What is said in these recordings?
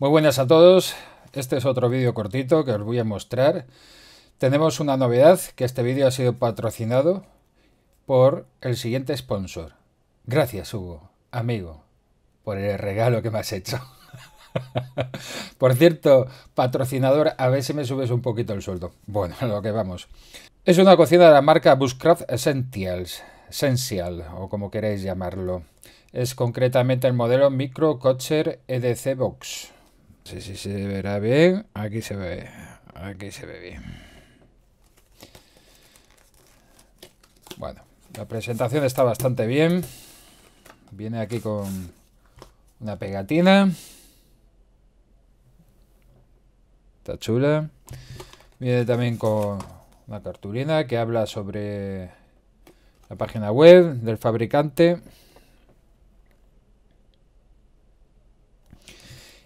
Muy buenas a todos, este es otro vídeo cortito que os voy a mostrar. Tenemos una novedad, que este vídeo ha sido patrocinado por el siguiente sponsor. Gracias Hugo, amigo, por el regalo que me has hecho. por cierto, patrocinador, a ver si me subes un poquito el sueldo. Bueno, lo que vamos. Es una cocina de la marca Buscraft Essentials, Essential, o como queréis llamarlo. Es concretamente el modelo Micro Cocher EDC Box sé si se verá bien. Aquí se ve. Aquí se ve bien. Bueno, la presentación está bastante bien. Viene aquí con una pegatina. Está chula. Viene también con una cartulina que habla sobre la página web del fabricante.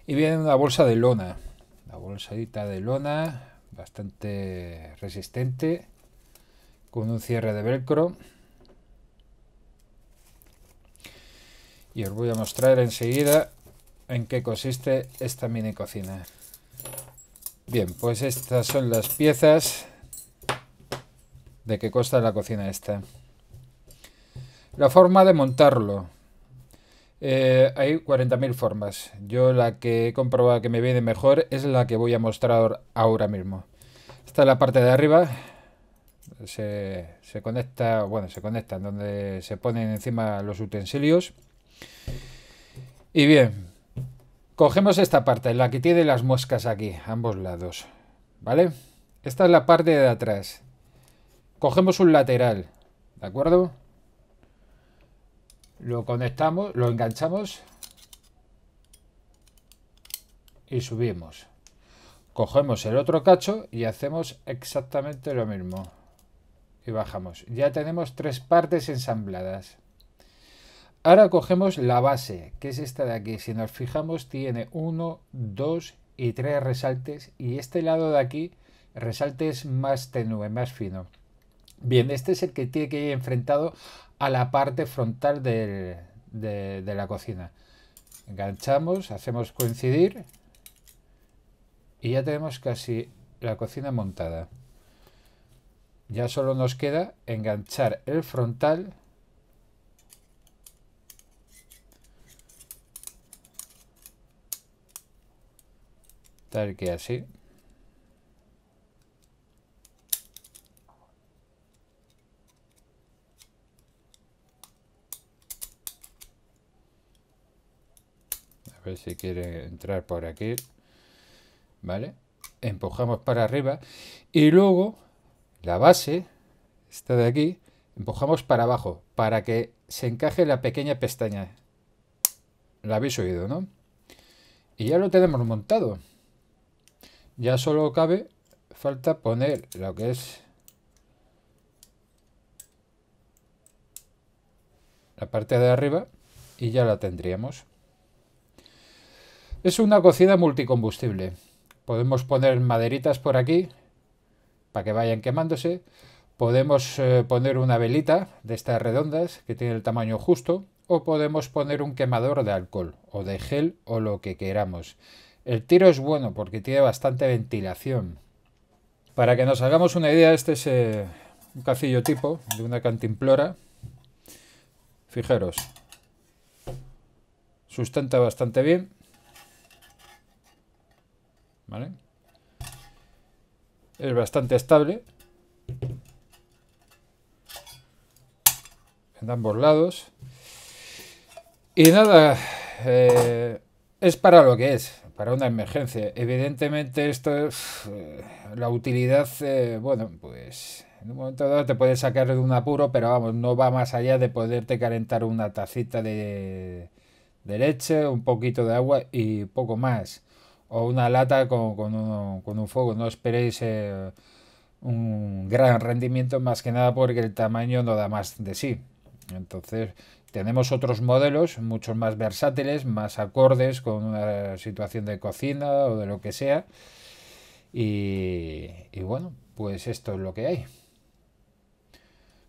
Y viene una bolsa de lona, una bolsadita de lona bastante resistente, con un cierre de velcro. Y os voy a mostrar enseguida en qué consiste esta mini cocina. Bien, pues estas son las piezas de qué consta la cocina esta. La forma de montarlo. Eh, hay 40.000 formas. Yo la que he comprobado que me viene mejor es la que voy a mostrar ahora mismo. Esta es la parte de arriba. Se, se conecta, bueno, se conecta donde se ponen encima los utensilios. Y bien, cogemos esta parte, la que tiene las muescas aquí, ambos lados. ¿Vale? Esta es la parte de atrás. Cogemos un lateral, ¿de acuerdo? Lo conectamos, lo enganchamos y subimos. Cogemos el otro cacho y hacemos exactamente lo mismo. Y bajamos. Ya tenemos tres partes ensambladas. Ahora cogemos la base, que es esta de aquí. Si nos fijamos, tiene uno, dos y tres resaltes. Y este lado de aquí, resaltes es más tenue, más fino. Bien, este es el que tiene que ir enfrentado a la parte frontal de, de la cocina. Enganchamos, hacemos coincidir y ya tenemos casi la cocina montada. Ya solo nos queda enganchar el frontal tal que así si quiere entrar por aquí. ¿Vale? Empujamos para arriba. Y luego, la base, esta de aquí, empujamos para abajo, para que se encaje la pequeña pestaña. La habéis oído, ¿no? Y ya lo tenemos montado. Ya solo cabe, falta poner lo que es la parte de arriba y ya la tendríamos. Es una cocina multicombustible. Podemos poner maderitas por aquí para que vayan quemándose. Podemos eh, poner una velita de estas redondas que tiene el tamaño justo o podemos poner un quemador de alcohol o de gel o lo que queramos. El tiro es bueno porque tiene bastante ventilación. Para que nos hagamos una idea, este es eh, un cacillo tipo de una cantimplora. Fijaros, sustenta bastante bien. Es bastante estable en ambos lados. Y nada, eh, es para lo que es, para una emergencia. Evidentemente esto es eh, la utilidad, eh, bueno, pues en un momento dado te puedes sacar de un apuro, pero vamos, no va más allá de poderte calentar una tacita de leche, un poquito de agua y poco más o una lata con, un fuego. No esperéis eh, un gran rendimiento más que nada porque el tamaño no da más de sí. Entonces tenemos otros modelos, muchos más versátiles, más acordes con una situación de cocina o de lo que sea. Y, y bueno, pues esto es lo que hay.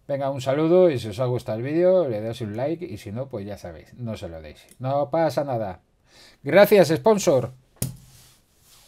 Venga, un saludo y si os ha gustado el vídeo, le dais un like y si no, pues ya sabéis, no se lo deis. No pasa nada. Gracias, sponsor.